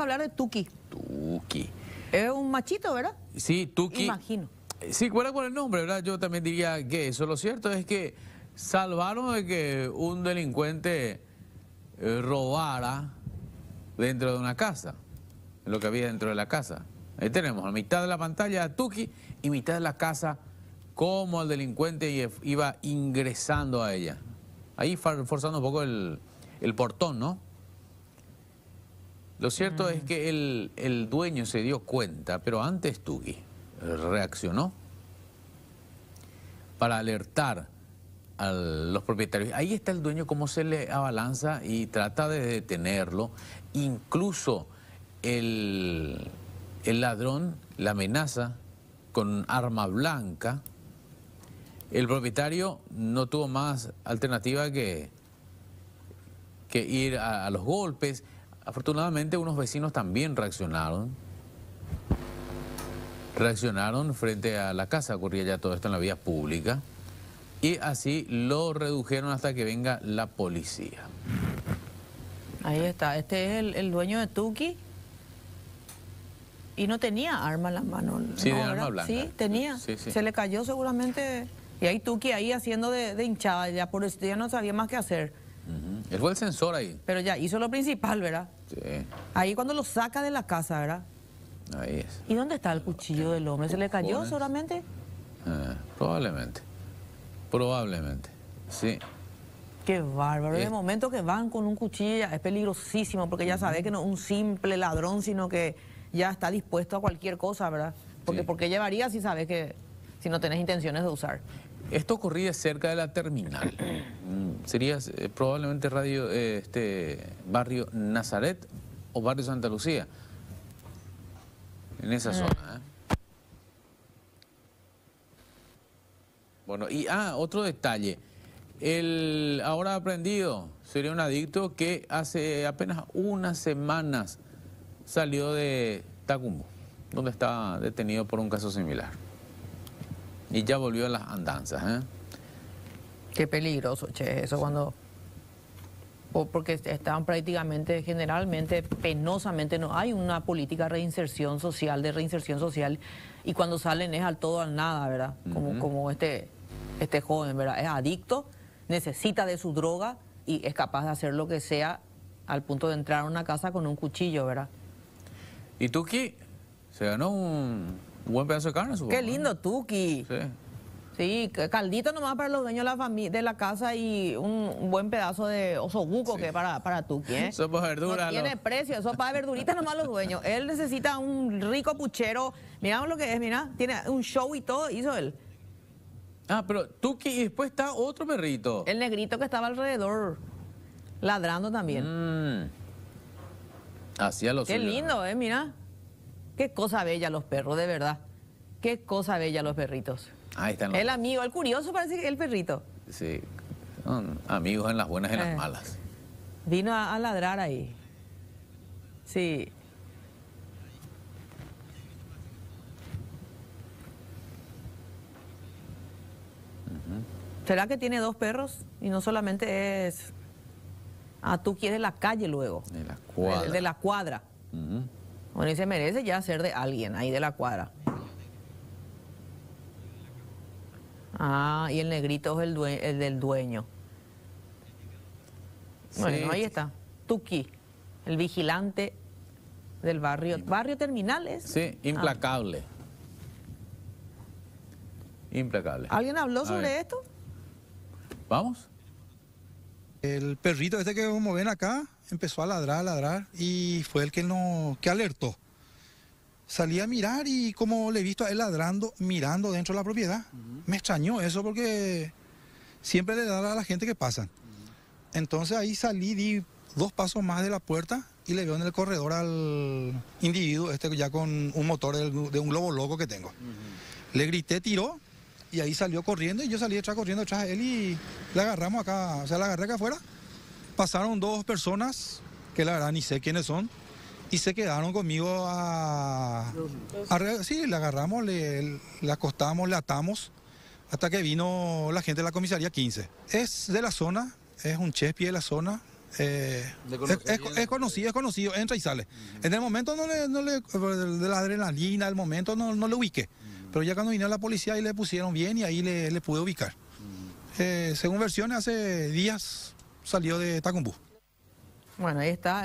hablar de Tuki. Tuki. Es un machito, ¿verdad? Sí, Tuki. Imagino. Sí, ¿cuál con el nombre, ¿verdad? Yo también diría que eso. Lo cierto es que salvaron de que un delincuente eh, robara dentro de una casa, lo que había dentro de la casa. Ahí tenemos, a mitad de la pantalla a Tuki y mitad de la casa, como el delincuente iba ingresando a ella. Ahí forzando un poco el portón, ¿no? Lo cierto es mm. que el, dueño se dio cuenta, pero antes Tugui reaccionó para alertar a los propietarios. Ahí está el dueño, cómo se le abalanza y trata de detenerlo. Incluso el, ladrón la amenaza con arma blanca. El propietario no tuvo más alternativa que, que ir a los golpes. Afortunadamente unos vecinos también reaccionaron. Reaccionaron frente a la casa, ocurría ya todo esto en la vía pública. Y así lo redujeron hasta que venga la policía. Ahí está, este es el, dueño de Tuki. Y no tenía arma en la mano. Sí, de arma blanca. Sí, tenía. Se le cayó seguramente. Y ahí Tuki ahí haciendo de, de hinchada, ya por eso ya no sabía más qué hacer. Él fue el sensor ahí. Pero ya hizo lo principal, ¿verdad? Sí. Ahí cuando lo saca de la casa, ¿verdad? Ahí es. ¿Y dónde está el cuchillo del hombre? ¿Se le cayó solamente? Ah, probablemente. Probablemente. Sí. Qué bárbaro. En El eh. momento que van con un cuchillo es peligrosísimo porque ya sabes que no es un simple ladrón, sino que ya está dispuesto a cualquier cosa, ¿verdad? Porque, porque llevaría si sabes que si no tenés intenciones de usar. Esto ocurría cerca de la terminal. Sería eh, probablemente radio, eh, este, barrio Nazaret o barrio Santa Lucía. En esa mm. zona. ¿eh? Bueno, y ah, otro detalle. El ahora aprendido sería un adicto que hace apenas unas semanas salió de Tacumbo, donde estaba detenido por un caso similar y ya volvió a las andanzas. ¿eh? Qué peligroso, che, eso cuando... Porque estaban prácticamente, generalmente, penosamente, no hay una política de reinserción social, de reinserción social, y cuando salen es al todo, al nada, ¿verdad? Como, como este, este joven, ¿verdad? Es adicto, necesita de su droga y es capaz de hacer lo que sea al punto de entrar a una casa con un cuchillo, ¿verdad? Y tú aquí, se ganó un, un buen pedazo de carne, supongo. Qué lindo tuki. Sí. Sí, caldito nomás para los dueños de la, casa y un buen pedazo de oso guco que para, para tuki, ¿eh? Sopa de verdura. No tiene precio, sopa para verduritas nomás los dueños. Él necesita un rico puchero. Miramos lo que es, mira, tiene un show y todo, hizo él. Ah, pero tuki y después está otro perrito. El negrito que estaba alrededor, ladrando también. Mm. Así a los Qué lindo, ¿eh? Mira. Qué cosa bella los perros, de verdad. Qué cosa bella los perritos. Ahí están los... El amigo, el curioso parece el perrito. Sí, Son amigos en las buenas y en las eh. malas. Vino a, ladrar ahí. Sí. ¿Será que tiene dos perros? Y no solamente es... Ah, tú quieres la calle luego. De la cuadra. De, la cuadra. Bueno, y se merece ya ser de alguien ahí de la cuadra. Ah, y el negrito es el, del dueño. Bueno, ahí está. Tuki, el vigilante del barrio. ¿Barrio Terminales? Sí, ah. implacable. Implacable. ¿Alguien habló sobre esto? ¿Vamos? El perrito este que como ven acá empezó a ladrar, a ladrar y fue el que, no, que alertó. Salí a mirar y como le he visto a él ladrando, mirando dentro de la propiedad, me extrañó eso porque siempre le da a la gente que pasa. Entonces ahí salí, di dos pasos más de la puerta y le veo en el corredor al individuo, este ya con un motor de un globo loco que tengo. Le grité, tiró, y ahí salió corriendo y yo salí detrás corriendo detrás de él y la agarramos acá, o sea, la agarré acá afuera. Pasaron dos personas, que la verdad ni sé quiénes son, y se quedaron conmigo a... sí, la agarramos, le, acostamos, la atamos, hasta que vino la gente de la comisaría 15. Es de la zona, es un chespi de la zona, eh, es, es, conocido, es conocido, entra y sale. En el momento no le, de la adrenalina, el momento no, no le ubique. Pero ya cuando vino la policía y le pusieron bien y ahí le, le pude ubicar. Eh, según versiones, hace días salió de Tacumbú. Bueno, ahí está.